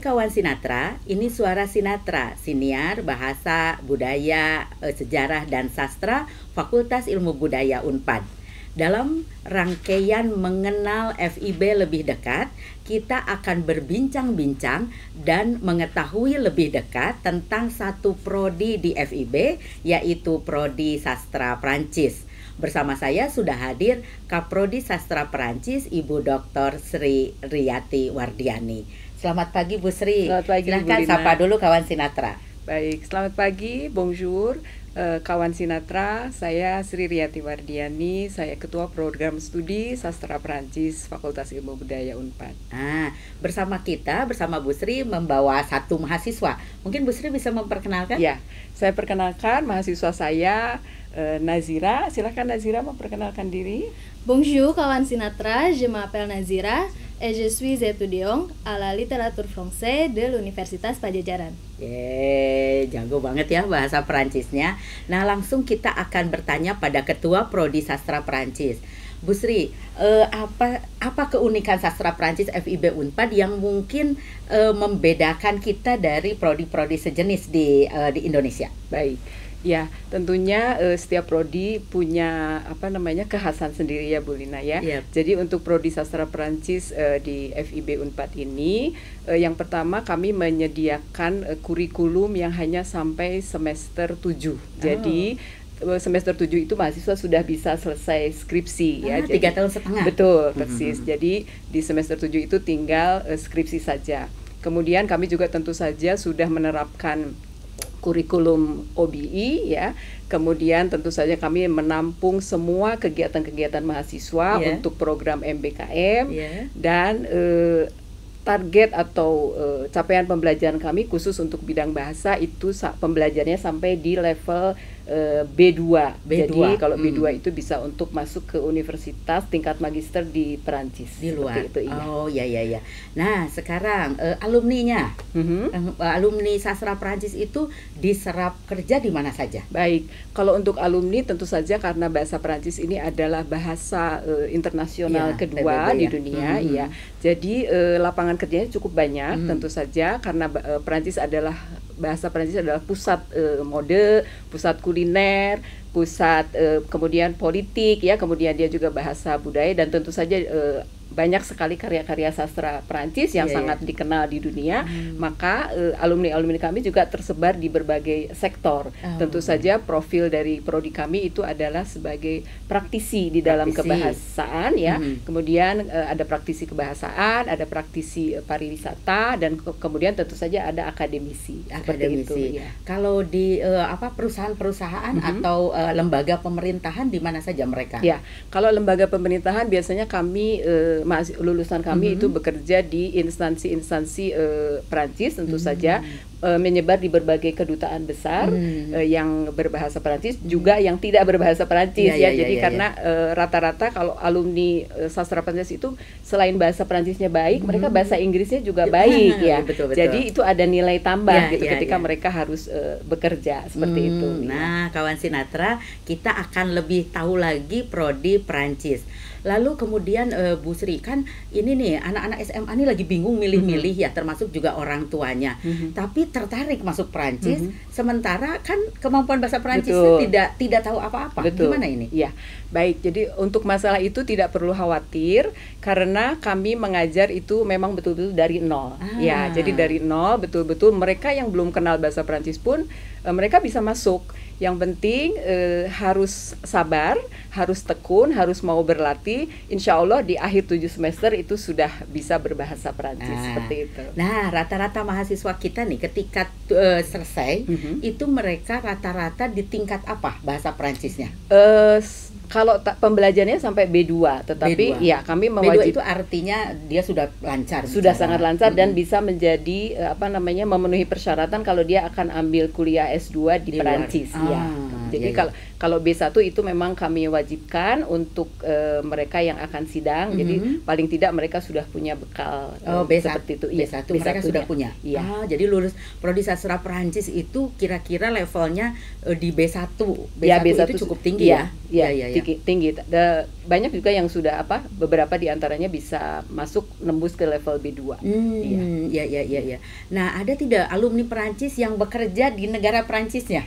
kawan Sinatra, ini suara Sinatra, siniar bahasa, budaya, eh, sejarah dan sastra Fakultas Ilmu Budaya Unpad. Dalam rangkaian mengenal FIB lebih dekat, kita akan berbincang-bincang dan mengetahui lebih dekat tentang satu prodi di FIB yaitu prodi sastra Prancis. Bersama saya sudah hadir Kaprodi Sastra Perancis Ibu Dr. Sri Riyati Wardiani. Selamat pagi Bu Sri. Selamat pagi Silahkan Bu sapa dulu kawan Sinatra. Baik, selamat pagi, bonjour. Uh, kawan Sinatra, saya Sri Riyati Wardiani, saya Ketua Program Studi Sastra Prancis Fakultas Ilmu Budaya UNPAD. Ah, bersama kita, bersama Bu Sri membawa satu mahasiswa. Mungkin Bu Sri bisa memperkenalkan? Ya, saya perkenalkan mahasiswa saya Eh, Nazira. Silahkan Nazira memperkenalkan diri. Bonjour kawan Sinatra, je m'appelle Nazira et je suis étudiant à la littérature française de l'Universitas Pajajaran. Yeay, jago banget ya bahasa Perancisnya. Nah, langsung kita akan bertanya pada Ketua Prodi Sastra Perancis. Bu Sri, eh, apa apa keunikan sastra Prancis FIB Unpad yang mungkin eh, membedakan kita dari prodi-prodi sejenis di eh, di Indonesia? Baik. Ya, tentunya uh, setiap prodi punya apa namanya kekhasan sendiri ya Bu Lina ya. Yep. Iya. Jadi untuk prodi sastra Perancis uh, di FIB Unpad ini uh, yang pertama kami menyediakan uh, kurikulum yang hanya sampai semester 7. Oh. Jadi semester 7 itu mahasiswa sudah bisa selesai skripsi ah, ya. Tiga jadi, tahun setengah. Betul, mhm. persis. Mm -hmm. Jadi di semester 7 itu tinggal uh, skripsi saja. Kemudian kami juga tentu saja sudah menerapkan kurikulum OBI e, ya. Kemudian tentu saja kami menampung semua kegiatan-kegiatan mahasiswa yeah. untuk program MBKM yeah. dan uh, target atau uh, capaian pembelajaran kami khusus untuk bidang bahasa itu sa pembelajarannya sampai di level B2. Eh, B2. Jadi kalau B2 hmm. itu bisa untuk masuk ke universitas tingkat magister di Perancis. Di luar. itu, iya. Oh ya ya ya. Nah sekarang uh, alumninya, hmm uh, alumni sastra Perancis itu diserap kerja di mana saja? Baik, kalau untuk alumni tentu saja karena bahasa Perancis ini adalah bahasa uh, internasional iya, ya, kedua ya. di dunia, hmm ya. Jadi uh, lapangan kerjanya cukup banyak, hmm tentu saja karena uh, Perancis adalah bahasa Prancis adalah pusat e, mode, pusat kuliner, pusat e, kemudian politik ya, kemudian dia juga bahasa budaya dan tentu saja e, banyak sekali karya-karya sastra Perancis yang yeah, iya. sangat yeah. dikenal di dunia, hmm. maka alumni eh, alumni-alumni kami juga tersebar di berbagai sektor. Oh. Tentu saja profil dari prodi kami itu adalah sebagai praktisi di dalam kebahasaan ya. Hmm. Kemudian uh, ada praktisi kebahasaan, ada praktisi uh, pariwisata dan ke kemudian tentu saja ada akademisi. Akademisi. Itu, ya. Kalau di uh, apa perusahaan-perusahaan hmm. atau uh, lembaga pemerintahan di mana saja mereka? Ya, kalau lembaga pemerintahan biasanya kami uh, uh, lulusan kami mm -hmm. itu bekerja di instansi-instansi uh, Perancis tentu mm -hmm. saja uh, menyebar di berbagai kedutaan besar mm -hmm. uh, yang berbahasa Perancis mm -hmm. juga yang tidak berbahasa Perancis yeah, ya. Yeah, iya, Jadi yeah, karena iya. rata-rata uh, kalau alumni uh, sastra Perancis itu selain bahasa Perancisnya baik, mm -hmm. mereka mm-hmm. bahasa Inggrisnya juga baik ya. Betul, betul. Jadi itu ada nilai tambah yeah, gitu yeah, ketika yeah. mereka harus uh, bekerja seperti hmm, itu. Iya. Nah, ya. kawan Sinatra, kita akan lebih tahu lagi prodi Perancis. Lalu kemudian uh, Bu Sri sendiri kan ini nih anak-anak SMA ini lagi bingung milih-milih mm -hmm. ya termasuk juga orang tuanya mm -hmm. tapi tertarik masuk Perancis mm -hmm. sementara kan kemampuan bahasa Perancis tidak tidak tahu apa-apa gimana ini ya baik jadi untuk masalah itu tidak perlu khawatir karena kami mengajar itu memang betul-betul dari nol ah. ya jadi dari nol betul-betul mereka yang belum kenal bahasa Perancis pun eh, mereka bisa masuk yang penting eh, harus sabar, harus tekun, harus mau berlatih. Insya Allah di akhir tujuh semester itu sudah bisa berbahasa Perancis nah, seperti itu. Nah, rata-rata mahasiswa kita nih ketika uh, selesai mm -hmm. itu mereka rata-rata di tingkat apa bahasa Perancisnya? Uh, kalau pembelajarannya sampai B2, tetapi B2. ya kami mewajib B2 itu artinya dia sudah lancar. Sudah bicara. sangat lancar mm -hmm. dan bisa menjadi eh, apa namanya memenuhi persyaratan kalau dia akan ambil kuliah S2 di, di Perancis luar. ya. Ah. Nah, jadi kalau iya, iya. kalau B1 itu memang kami wajibkan untuk e, mereka yang akan sidang. Mm -hmm. Jadi paling tidak mereka sudah punya bekal eh, oh, B1, seperti itu. B1, iya, B1 mereka B1 sudah punya. Iya. Ah, jadi lulus prodi sastra Perancis itu kira-kira levelnya e, di B1. B1, ya, B1 itu cukup tinggi iya, ya. Iya, ya, ya, ya. tinggi. tinggi. banyak juga yang sudah apa? Beberapa di antaranya bisa masuk nembus ke level B2. Iya. Hmm, iya. iya, iya, ya. Nah, ada tidak alumni Perancis yang bekerja di negara Perancisnya?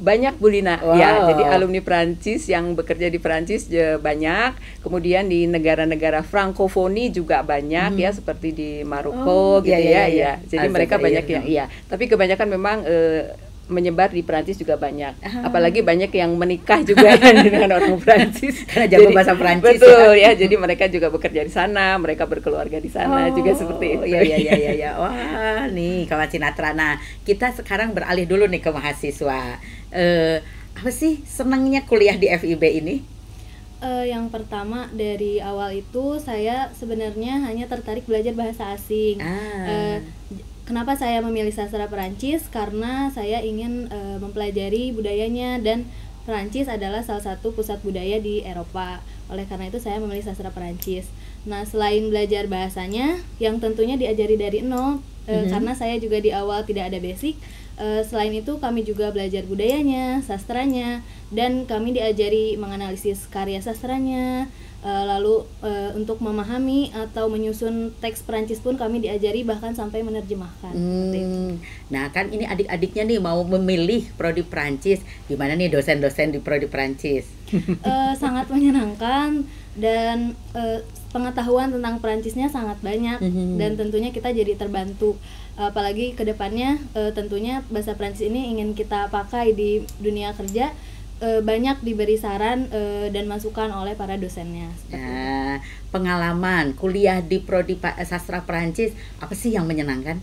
banyak bulina ya, Wow. Ya, jadi alumni Prancis yang bekerja di Prancis banyak. Kemudian di negara-negara frankofoni juga banyak ya, hmm. ya seperti di Maroko oh, gitu iya, iya, ya. Iya. ya. Jadi mereka banyak yang iya. Tapi kebanyakan memang eh, menyebar di Perancis juga banyak. Ah. Apalagi banyak yang menikah juga dengan orang Perancis karena jago bahasa Perancis. Ya. Betul ya. ya. Jadi mereka juga bekerja di sana, mereka berkeluarga di sana oh, juga seperti itu. Iya iya iya iya. Ya. Wah, nih kawan Cinatra. Nah, kita sekarang beralih dulu nih ke mahasiswa. Uh, apa sih senangnya kuliah di FIB ini? uh, yang pertama dari awal itu saya sebenarnya hanya tertarik belajar bahasa asing. Ah. Uh, Kenapa saya memilih sastra Perancis? Karena saya ingin e, mempelajari budayanya dan Perancis adalah salah satu pusat budaya di Eropa. Oleh karena itu saya memilih sastra Perancis. Nah, selain belajar bahasanya yang tentunya diajari dari nol mm -hmm. karena saya juga di awal tidak ada basic, e, selain itu kami juga belajar budayanya, sastranya dan kami diajari menganalisis karya sastranya Eh, lalu uh, untuk memahami atau menyusun teks Perancis pun kami diajari bahkan sampai menerjemahkan. Hmm. Nah kan ini adik-adiknya nih mau memilih prodi Perancis, gimana nih dosen-dosen di prodi Perancis? uh, sangat menyenangkan dan uh, pengetahuan tentang Perancisnya sangat banyak -hmm. dan tentunya kita jadi terbantu apalagi kedepannya uh, tentunya bahasa Perancis ini ingin kita pakai di dunia kerja e, banyak diberi saran e, dan masukan oleh para dosennya. Ya, pengalaman kuliah di prodi eh, sastra Perancis apa sih yang menyenangkan?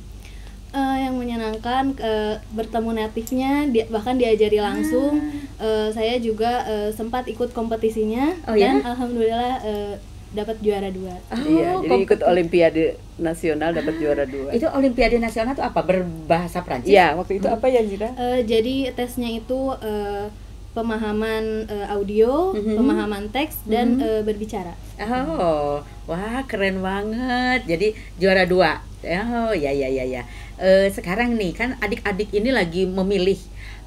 uh, yang menyenangkan uh, bertemu natifnya di, bahkan diajari langsung ah. uh, saya juga uh, sempat ikut kompetisinya oh, ya? dan ya? alhamdulillah uh, dapat juara dua. Oh, iya, jadi ikut olimpiade nasional dapat ah, juara dua. Itu olimpiade nasional itu apa berbahasa Prancis? Iya, waktu itu hmm. apa ya Jira? Uh, jadi tesnya itu uh, pemahaman uh, audio, mm-hmm. pemahaman teks mm-hmm. dan uh, eh, berbicara. Oh, wah keren banget. Jadi juara dua. Oh ya ya ya ya. Uh, sekarang nih kan adik-adik ini lagi memilih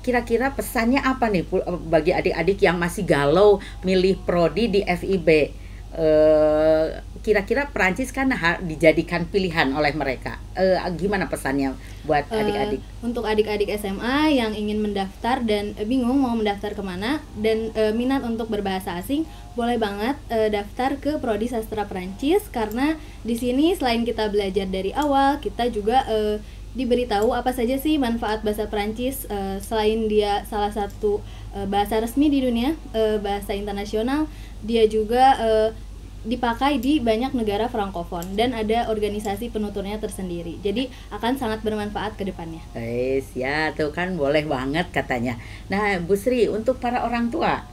kira-kira pesannya apa nih bagi adik-adik yang masih galau milih prodi di FIB Eh, kira-kira e, Perancis kan dijadikan pilihan oleh mereka. E, gimana pesannya buat eh, adik-adik? E, untuk adik-adik SMA yang ingin mendaftar dan e, bingung mau mendaftar kemana dan e, minat untuk berbahasa asing, boleh banget e, daftar ke Prodi Sastra Perancis karena di sini selain kita belajar dari awal, kita juga e, diberitahu apa saja sih manfaat bahasa Perancis uh, selain dia salah satu uh, bahasa resmi di dunia uh, bahasa internasional dia juga uh, dipakai di banyak negara frankofon dan ada organisasi penuturnya tersendiri. Jadi akan sangat bermanfaat ke depannya. ya tuh kan boleh banget katanya. Nah, Bu Sri untuk para orang tua.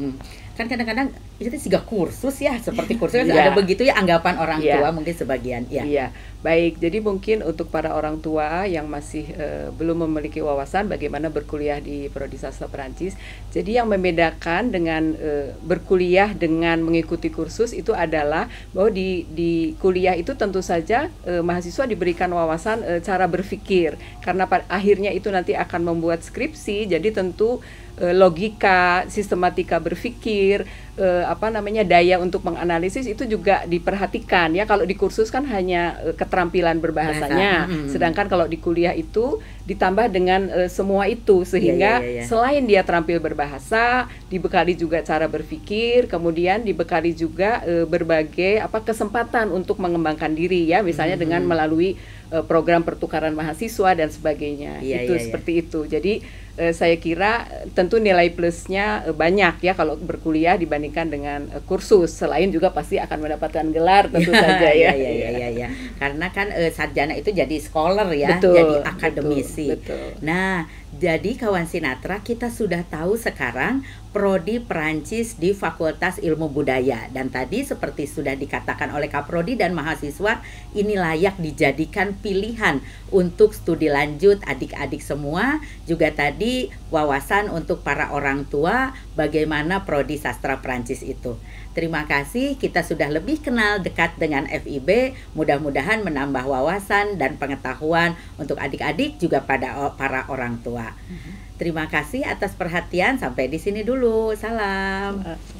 kan kadang-kadang itu tiga kursus ya seperti kursus yeah. ada begitu ya anggapan orang yeah. tua mungkin sebagian ya. Yeah. Yeah. Baik, jadi mungkin untuk para orang tua yang masih uh, belum memiliki wawasan bagaimana berkuliah di prodi sastra Perancis. Jadi yang membedakan dengan uh, berkuliah dengan mengikuti kursus itu adalah bahwa di di kuliah itu tentu saja uh, mahasiswa diberikan wawasan cara berpikir karena akhirnya itu nanti akan membuat skripsi. Jadi tentu Eh, logika, sistematika berpikir, eh, apa namanya daya untuk menganalisis itu juga diperhatikan ya. Kalau di kursus kan hanya eh, keterampilan berbahasanya, hmm. sedangkan kalau di kuliah itu ditambah dengan semua itu sehingga yeah, yeah, yeah, iya. selain dia terampil berbahasa, dibekali juga cara berpikir, kemudian dibekali juga berbagai apa kesempatan untuk mengembangkan diri ya, misalnya dengan hmm. melalui Eh, program pertukaran mahasiswa dan sebagainya. Iya, itu iya, iya. seperti iya. itu. Jadi uh, saya kira eh, tentu nilai plusnya uh, banyak ya kalau berkuliah dibandingkan dengan uh, kursus. Selain juga pasti akan mendapatkan gelar tentu iya, saja ya. Iya iya iya iya. Karena kan uh, sarjana itu jadi scholar ya, betul, jadi akademisi. Betul, betul. Nah, jadi kawan Sinatra kita sudah tahu sekarang Prodi Perancis di Fakultas Ilmu Budaya dan tadi seperti sudah dikatakan oleh Kaprodi dan mahasiswa ini layak dijadikan pilihan untuk studi lanjut adik-adik semua juga tadi wawasan untuk para orang tua bagaimana prodi sastra Perancis itu. Terima kasih, kita sudah lebih kenal dekat dengan FIB. Mudah-mudahan menambah wawasan dan pengetahuan untuk adik-adik juga pada para orang tua. Mm-hmm. Terima kasih atas perhatian. Sampai di sini dulu. Salam.